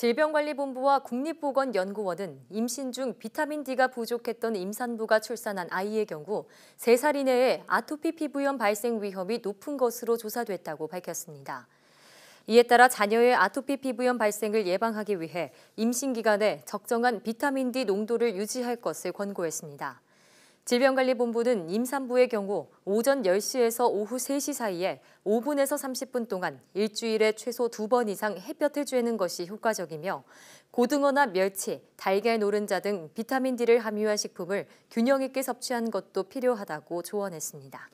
질병관리본부와 국립보건연구원은 임신 중 비타민 D가 부족했던 임산부가 출산한 아이의 경우 3살 이내에 아토피 피부염 발생 위험이 높은 것으로 조사됐다고 밝혔습니다. 이에 따라 자녀의 아토피 피부염 발생을 예방하기 위해 임신 기간에 적정한 비타민 D 농도를 유지할 것을 권고했습니다. 질병관리본부는 임산부의 경우 오전 10시에서 오후 3시 사이에 5분에서 30분 동안 일주일에 최소 2번 이상 햇볕을 쬐는 것이 효과적이며 고등어나 멸치, 달걀 노른자 등 비타민 D를 함유한 식품을 균형 있게 섭취한 것도 필요하다고 조언했습니다.